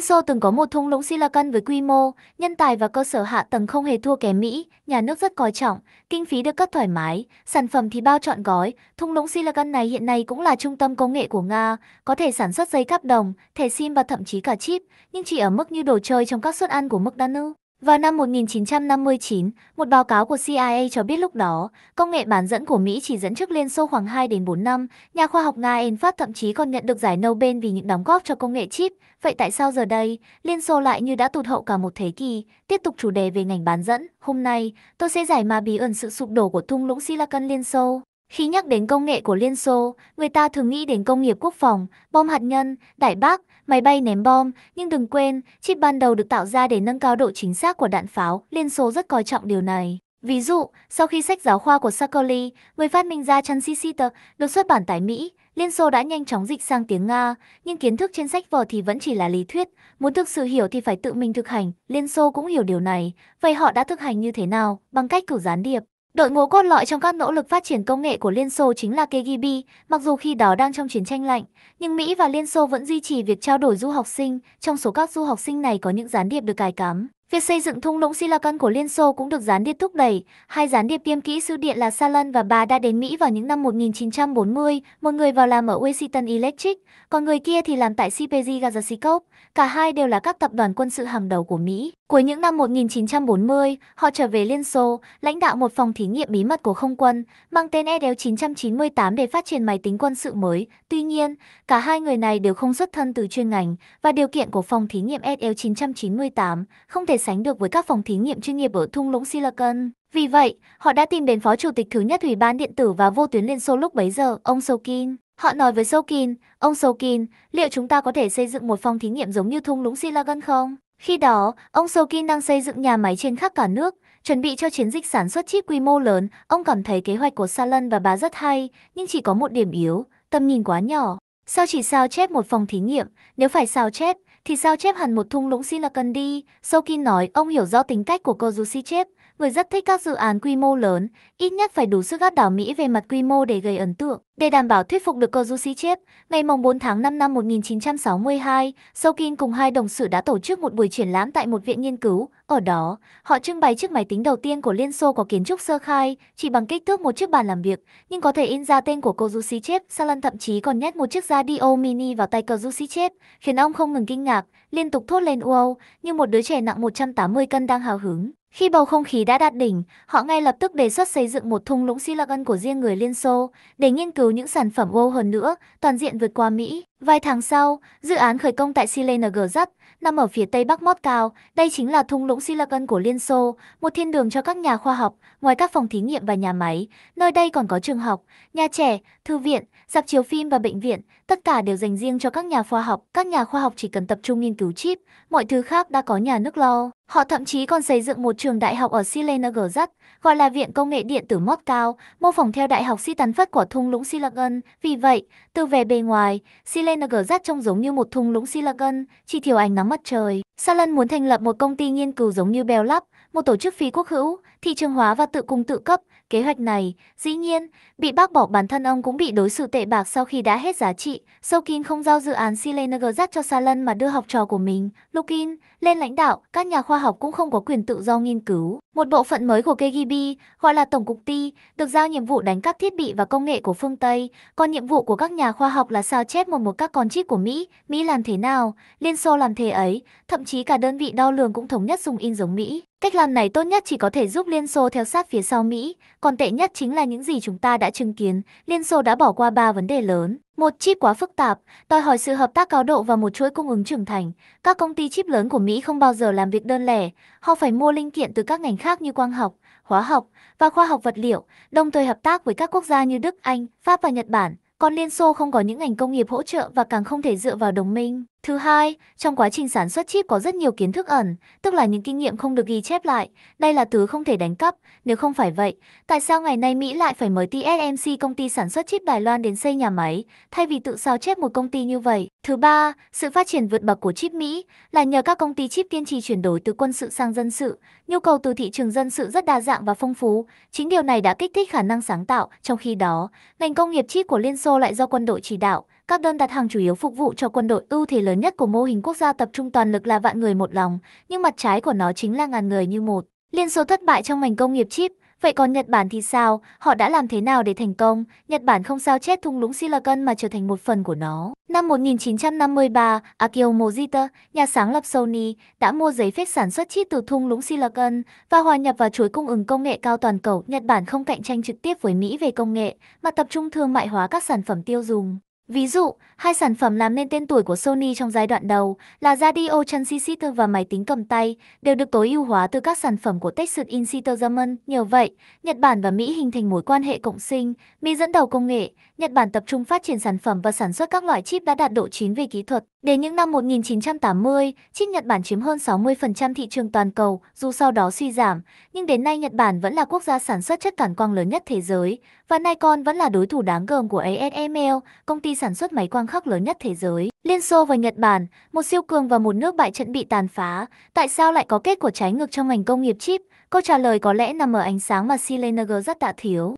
Liên Xô từng có một thung lũng silicon với quy mô, nhân tài và cơ sở hạ tầng không hề thua kém Mỹ, nhà nước rất coi trọng, kinh phí được cắt thoải mái, sản phẩm thì bao trọn gói. Thung lũng silicon này hiện nay cũng là trung tâm công nghệ của Nga, có thể sản xuất dây cáp đồng, thẻ SIM và thậm chí cả chip, nhưng chỉ ở mức như đồ chơi trong các suất ăn của McDonald's. Vào năm 1959, một báo cáo của CIA cho biết lúc đó, công nghệ bán dẫn của Mỹ chỉ dẫn trước Liên Xô khoảng 2 đến 4 năm, nhà khoa học Nga Enfat thậm chí còn nhận được giải Nobel vì những đóng góp cho công nghệ chip. Vậy tại sao giờ đây, Liên Xô lại như đã tụt hậu cả một thế kỷ? Tiếp tục chủ đề về ngành bán dẫn, hôm nay, tôi sẽ giải mà bí ẩn sự sụp đổ của thung lũng Silicon Liên Xô. Khi nhắc đến công nghệ của Liên Xô, người ta thường nghĩ đến công nghiệp quốc phòng, bom hạt nhân, đại bác, máy bay ném bom, nhưng đừng quên, chip ban đầu được tạo ra để nâng cao độ chính xác của đạn pháo, Liên Xô rất coi trọng điều này. Ví dụ, sau khi sách giáo khoa của Sakoli, người phát minh ra transistor, được xuất bản tại Mỹ, Liên Xô đã nhanh chóng dịch sang tiếng Nga, nhưng kiến thức trên sách vở thì vẫn chỉ là lý thuyết, muốn thực sự hiểu thì phải tự mình thực hành, Liên Xô cũng hiểu điều này, vậy họ đã thực hành như thế nào, bằng cách cử gián điệp. Đội ngũ cốt lõi trong các nỗ lực phát triển công nghệ của Liên Xô chính là KGB, mặc dù khi đó đang trong chiến tranh lạnh, nhưng Mỹ và Liên Xô vẫn duy trì việc trao đổi du học sinh, trong số các du học sinh này có những gián điệp được cài cắm. Việc xây dựng thung lũng Silicon của Liên Xô cũng được gián điệp thúc đẩy. Hai gián điệp tiêm kỹ sư điện là Salon và bà đã đến Mỹ vào những năm 1940, một người vào làm ở Washington Electric, còn người kia thì làm tại CPG Gazasikov. Cả hai đều là các tập đoàn quân sự hàng đầu của Mỹ. Cuối những năm 1940, họ trở về Liên Xô, lãnh đạo một phòng thí nghiệm bí mật của không quân, mang tên EDL-998 để phát triển máy tính quân sự mới. Tuy nhiên, cả hai người này đều không xuất thân từ chuyên ngành, và điều kiện của phòng thí nghiệm EDL-998 không thể sánh được với các phòng thí nghiệm chuyên nghiệp ở thung lũng Silicon. Vì vậy, họ đã tìm đến phó chủ tịch thứ nhất Ủy ban điện tử và vô tuyến Liên Xô lúc bấy giờ, ông Sokin. Họ nói với Sokin, ông Sokin, liệu chúng ta có thể xây dựng một phòng thí nghiệm giống như thung lũng Silicon không? Khi đó, ông Sokin đang xây dựng nhà máy trên khắp cả nước, chuẩn bị cho chiến dịch sản xuất chip quy mô lớn. Ông cảm thấy kế hoạch của Salon và bà rất hay, nhưng chỉ có một điểm yếu, tầm nhìn quá nhỏ. Sao chỉ sao chép một phòng thí nghiệm, nếu phải sao chép, thì sao chép hẳn một thung lũng xin là cần đi. Sokin nói ông hiểu rõ tính cách của cô Chép, người rất thích các dự án quy mô lớn, ít nhất phải đủ sức áp đảo Mỹ về mặt quy mô để gây ấn tượng. Để đảm bảo thuyết phục được cô Chép, ngày mùng 4 tháng 5 năm 1962, Sokin cùng hai đồng sự đã tổ chức một buổi triển lãm tại một viện nghiên cứu. Ở đó, họ trưng bày chiếc máy tính đầu tiên của Liên Xô có kiến trúc sơ khai, chỉ bằng kích thước một chiếc bàn làm việc, nhưng có thể in ra tên của cô Chép. Salan thậm chí còn nhét một chiếc radio mini vào tay cô Chép, khiến ông không ngừng kinh ngạc ngạc, liên tục thốt lên uâu, như một đứa trẻ nặng 180 cân đang hào hứng. Khi bầu không khí đã đạt đỉnh, họ ngay lập tức đề xuất xây dựng một thung lũng silicon của riêng người Liên Xô để nghiên cứu những sản phẩm wow hơn nữa, toàn diện vượt qua Mỹ. Vài tháng sau, dự án khởi công tại Silenograd, nằm ở phía tây bắc Moscow, đây chính là thung lũng Silicon của Liên Xô, một thiên đường cho các nhà khoa học, ngoài các phòng thí nghiệm và nhà máy, nơi đây còn có trường học, nhà trẻ, thư viện, dạp chiếu phim và bệnh viện, tất cả đều dành riêng cho các nhà khoa học. Các nhà khoa học chỉ cần tập trung nghiên cứu chip, mọi thứ khác đã có nhà nước lo. Họ thậm chí còn xây dựng một trường đại học ở Silenograd, gọi là Viện Công nghệ Điện tử Moscow, mô phỏng theo Đại học Sitanfất của thung lũng Silicon. Vì vậy, từ về bề ngoài, Silicon Schwarzenegger rát trông giống như một thung lũng silicon, chỉ thiếu ánh nắng mặt trời. Salon muốn thành lập một công ty nghiên cứu giống như Bell Lab, một tổ chức phi quốc hữu, thị trường hóa và tự cung tự cấp. Kế hoạch này, dĩ nhiên, bị bác bỏ bản thân ông cũng bị đối xử tệ bạc sau khi đã hết giá trị. Sokin không giao dự án Silenegrat cho salon mà đưa học trò của mình, Lukin, lên lãnh đạo. Các nhà khoa học cũng không có quyền tự do nghiên cứu. Một bộ phận mới của KGB, gọi là Tổng cục Ti, được giao nhiệm vụ đánh các thiết bị và công nghệ của phương Tây. Còn nhiệm vụ của các nhà khoa học là sao chép một một các con chip của Mỹ. Mỹ làm thế nào, Liên Xô làm thế ấy, thậm chí cả đơn vị đo lường cũng thống nhất dùng in giống Mỹ. Cách làm này tốt nhất chỉ có thể giúp Liên Xô theo sát phía sau Mỹ, còn tệ nhất chính là những gì chúng ta đã chứng kiến, Liên Xô đã bỏ qua ba vấn đề lớn. Một chip quá phức tạp, đòi hỏi sự hợp tác cao độ và một chuỗi cung ứng trưởng thành. Các công ty chip lớn của Mỹ không bao giờ làm việc đơn lẻ, họ phải mua linh kiện từ các ngành khác như quang học, hóa học và khoa học vật liệu, đồng thời hợp tác với các quốc gia như Đức, Anh, Pháp và Nhật Bản. Còn Liên Xô không có những ngành công nghiệp hỗ trợ và càng không thể dựa vào đồng minh. Thứ hai, trong quá trình sản xuất chip có rất nhiều kiến thức ẩn, tức là những kinh nghiệm không được ghi chép lại. Đây là thứ không thể đánh cắp, nếu không phải vậy, tại sao ngày nay Mỹ lại phải mời TSMC công ty sản xuất chip Đài Loan đến xây nhà máy, thay vì tự sao chép một công ty như vậy? Thứ ba, sự phát triển vượt bậc của chip Mỹ là nhờ các công ty chip kiên trì chuyển đổi từ quân sự sang dân sự. Nhu cầu từ thị trường dân sự rất đa dạng và phong phú, chính điều này đã kích thích khả năng sáng tạo. Trong khi đó, ngành công nghiệp chip của Liên Xô lại do quân đội chỉ đạo, các đơn đặt hàng chủ yếu phục vụ cho quân đội. Ưu thế lớn nhất của mô hình quốc gia tập trung toàn lực là vạn người một lòng, nhưng mặt trái của nó chính là ngàn người như một. Liên số thất bại trong ngành công nghiệp chip, Vậy còn Nhật Bản thì sao? Họ đã làm thế nào để thành công? Nhật Bản không sao chết thung lũng silicon mà trở thành một phần của nó. Năm 1953, Akio Mojita, nhà sáng lập Sony, đã mua giấy phép sản xuất chip từ thung lũng silicon và hòa nhập vào chuỗi cung ứng công nghệ cao toàn cầu. Nhật Bản không cạnh tranh trực tiếp với Mỹ về công nghệ, mà tập trung thương mại hóa các sản phẩm tiêu dùng. Ví dụ, hai sản phẩm làm nên tên tuổi của Sony trong giai đoạn đầu là radio transistor và máy tính cầm tay đều được tối ưu hóa từ các sản phẩm của Texas Instruments. Nhờ vậy, Nhật Bản và Mỹ hình thành mối quan hệ cộng sinh, Mỹ dẫn đầu công nghệ, Nhật Bản tập trung phát triển sản phẩm và sản xuất các loại chip đã đạt độ chín về kỹ thuật. Đến những năm 1980, chip Nhật Bản chiếm hơn 60% thị trường toàn cầu, dù sau đó suy giảm, nhưng đến nay Nhật Bản vẫn là quốc gia sản xuất chất cản quang lớn nhất thế giới và Nikon vẫn là đối thủ đáng gờm của ASML, công ty sản xuất máy quang khắc lớn nhất thế giới. Liên Xô và Nhật Bản, một siêu cường và một nước bại trận bị tàn phá, tại sao lại có kết quả trái ngược trong ngành công nghiệp chip? Câu trả lời có lẽ nằm ở ánh sáng mà Silenager rất đã thiếu.